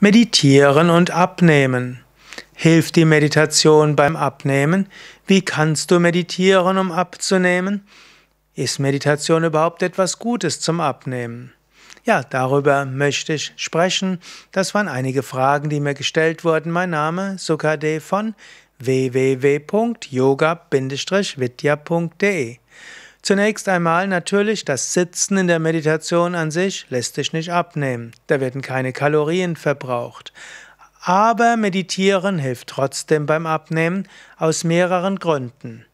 Meditieren und Abnehmen. Hilft die Meditation beim Abnehmen? Wie kannst du meditieren, um abzunehmen? Ist Meditation überhaupt etwas Gutes zum Abnehmen? Ja, darüber möchte ich sprechen. Das waren einige Fragen, die mir gestellt wurden. Mein Name Sukade von www.yoga-vidya.de Zunächst einmal natürlich, das Sitzen in der Meditation an sich lässt sich nicht abnehmen. Da werden keine Kalorien verbraucht. Aber meditieren hilft trotzdem beim Abnehmen aus mehreren Gründen.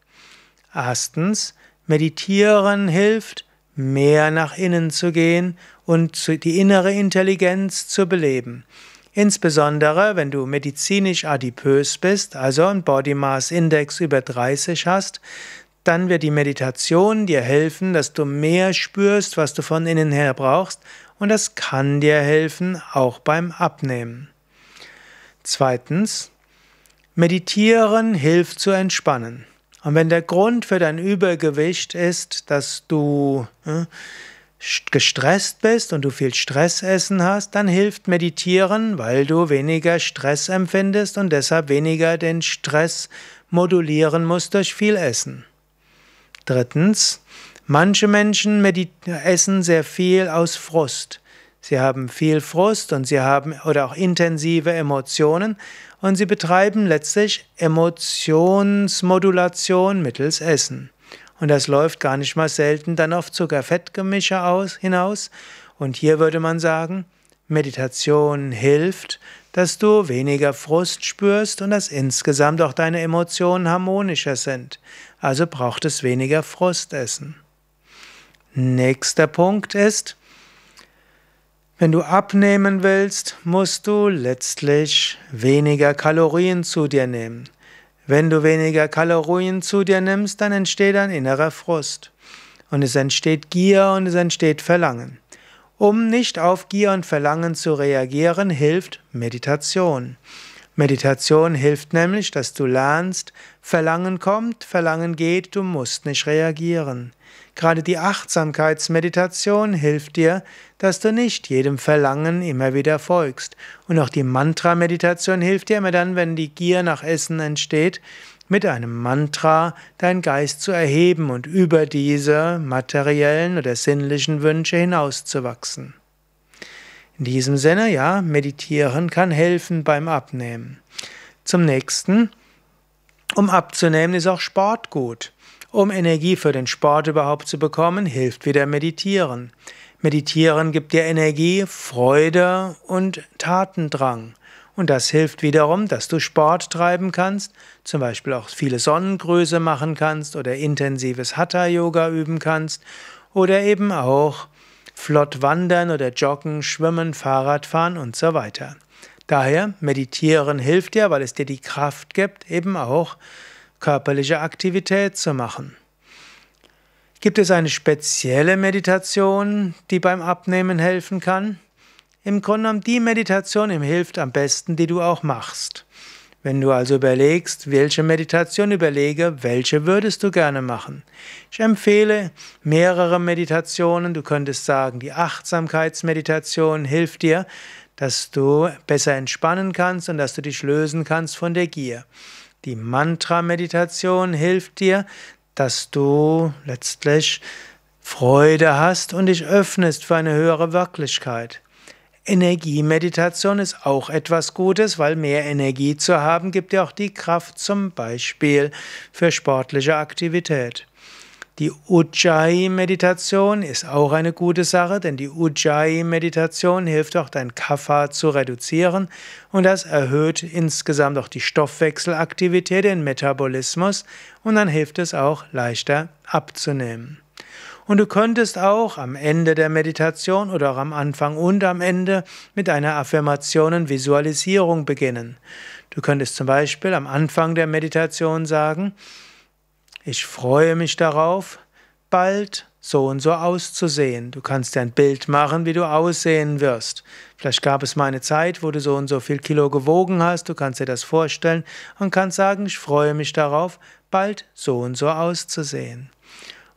Erstens, meditieren hilft, mehr nach innen zu gehen und die innere Intelligenz zu beleben. Insbesondere, wenn du medizinisch adipös bist, also einen Body Mass Index über 30 hast, dann wird die Meditation dir helfen, dass du mehr spürst, was du von innen her brauchst und das kann dir helfen, auch beim Abnehmen. Zweitens, meditieren hilft zu entspannen. Und wenn der Grund für dein Übergewicht ist, dass du äh, gestresst bist und du viel Stressessen hast, dann hilft Meditieren, weil du weniger Stress empfindest und deshalb weniger den Stress modulieren musst durch viel Essen. Drittens, manche Menschen essen sehr viel aus Frust. Sie haben viel Frust und sie haben oder auch intensive Emotionen und sie betreiben letztlich Emotionsmodulation mittels Essen. Und das läuft gar nicht mal selten dann auf Zuckerfettgemische fett hinaus. Und hier würde man sagen, Meditation hilft, dass du weniger Frust spürst und dass insgesamt auch deine Emotionen harmonischer sind. Also braucht es weniger Frustessen. Nächster Punkt ist, wenn du abnehmen willst, musst du letztlich weniger Kalorien zu dir nehmen. Wenn du weniger Kalorien zu dir nimmst, dann entsteht ein innerer Frust. Und es entsteht Gier und es entsteht Verlangen. Um nicht auf Gier und Verlangen zu reagieren, hilft Meditation. Meditation hilft nämlich, dass du lernst, Verlangen kommt, Verlangen geht, du musst nicht reagieren. Gerade die Achtsamkeitsmeditation hilft dir, dass du nicht jedem Verlangen immer wieder folgst. Und auch die Mantra-Meditation hilft dir immer dann, wenn die Gier nach Essen entsteht, mit einem Mantra deinen Geist zu erheben und über diese materiellen oder sinnlichen Wünsche hinauszuwachsen. In diesem Sinne, ja, meditieren kann helfen beim Abnehmen. Zum nächsten, um abzunehmen, ist auch Sport gut. Um Energie für den Sport überhaupt zu bekommen, hilft wieder Meditieren. Meditieren gibt dir Energie, Freude und Tatendrang. Und das hilft wiederum, dass du Sport treiben kannst, zum Beispiel auch viele Sonnengröße machen kannst oder intensives Hatha-Yoga üben kannst oder eben auch flott wandern oder joggen, schwimmen, Fahrrad fahren und so weiter. Daher, meditieren hilft dir, weil es dir die Kraft gibt, eben auch körperliche Aktivität zu machen. Gibt es eine spezielle Meditation, die beim Abnehmen helfen kann? im Grunde genommen die Meditation ihm hilft am besten, die du auch machst. Wenn du also überlegst, welche Meditation überlege, welche würdest du gerne machen? Ich empfehle mehrere Meditationen. Du könntest sagen, die Achtsamkeitsmeditation hilft dir, dass du besser entspannen kannst und dass du dich lösen kannst von der Gier. Die Mantra-Meditation hilft dir, dass du letztlich Freude hast und dich öffnest für eine höhere Wirklichkeit. Energiemeditation ist auch etwas Gutes, weil mehr Energie zu haben, gibt dir auch die Kraft zum Beispiel für sportliche Aktivität. Die Ujjayi-Meditation ist auch eine gute Sache, denn die Ujjayi-Meditation hilft auch, dein Kapha zu reduzieren und das erhöht insgesamt auch die Stoffwechselaktivität, den Metabolismus und dann hilft es auch, leichter abzunehmen. Und du könntest auch am Ende der Meditation oder auch am Anfang und am Ende mit einer Affirmation und Visualisierung beginnen. Du könntest zum Beispiel am Anfang der Meditation sagen, ich freue mich darauf, bald so und so auszusehen. Du kannst dir ein Bild machen, wie du aussehen wirst. Vielleicht gab es mal eine Zeit, wo du so und so viel Kilo gewogen hast, du kannst dir das vorstellen und kannst sagen, ich freue mich darauf, bald so und so auszusehen.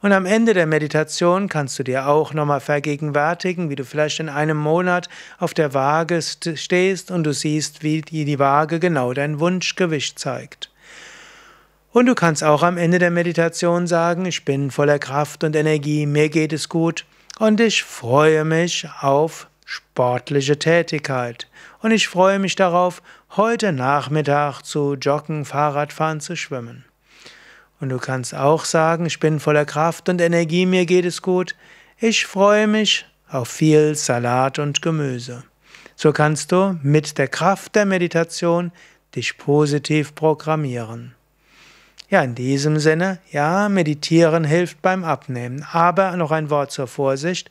Und am Ende der Meditation kannst du dir auch nochmal vergegenwärtigen, wie du vielleicht in einem Monat auf der Waage stehst und du siehst, wie die Waage genau dein Wunschgewicht zeigt. Und du kannst auch am Ende der Meditation sagen, ich bin voller Kraft und Energie, mir geht es gut und ich freue mich auf sportliche Tätigkeit. Und ich freue mich darauf, heute Nachmittag zu joggen, Fahrradfahren, zu schwimmen. Und du kannst auch sagen, ich bin voller Kraft und Energie, mir geht es gut. Ich freue mich auf viel Salat und Gemüse. So kannst du mit der Kraft der Meditation dich positiv programmieren. Ja, in diesem Sinne, ja, meditieren hilft beim Abnehmen. Aber noch ein Wort zur Vorsicht.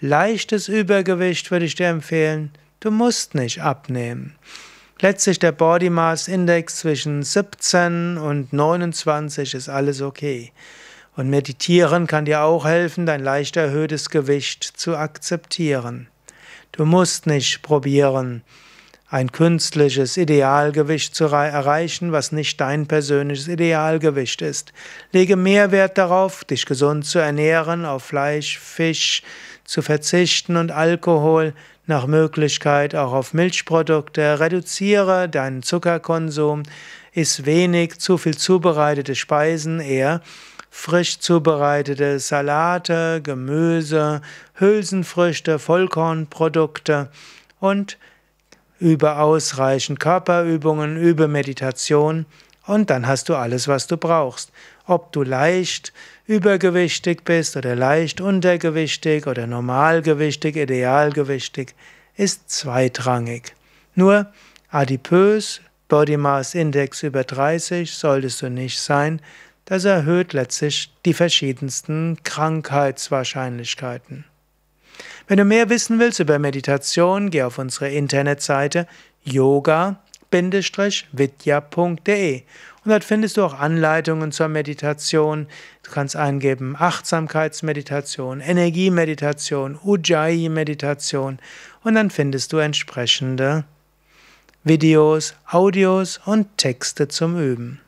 Leichtes Übergewicht würde ich dir empfehlen. Du musst nicht abnehmen. Letztlich der Body Mass Index zwischen 17 und 29 ist alles okay. Und meditieren kann dir auch helfen, dein leicht erhöhtes Gewicht zu akzeptieren. Du musst nicht probieren, ein künstliches Idealgewicht zu erreichen, was nicht dein persönliches Idealgewicht ist. Lege mehr Wert darauf, dich gesund zu ernähren, auf Fleisch, Fisch zu verzichten und Alkohol, nach Möglichkeit auch auf Milchprodukte, reduziere deinen Zuckerkonsum, iss wenig zu viel zubereitete Speisen, eher frisch zubereitete Salate, Gemüse, Hülsenfrüchte, Vollkornprodukte und über ausreichend Körperübungen, über Meditation und dann hast du alles, was du brauchst. Ob du leicht übergewichtig bist oder leicht untergewichtig oder normalgewichtig, idealgewichtig, ist zweitrangig. Nur adipös, Body Mass Index über 30 solltest du nicht sein. Das erhöht letztlich die verschiedensten Krankheitswahrscheinlichkeiten. Wenn du mehr wissen willst über Meditation, geh auf unsere Internetseite yoga yoga-vidya.de. Und dort findest du auch Anleitungen zur Meditation. Du kannst eingeben Achtsamkeitsmeditation, Energiemeditation, Ujjayi-Meditation und dann findest du entsprechende Videos, Audios und Texte zum Üben.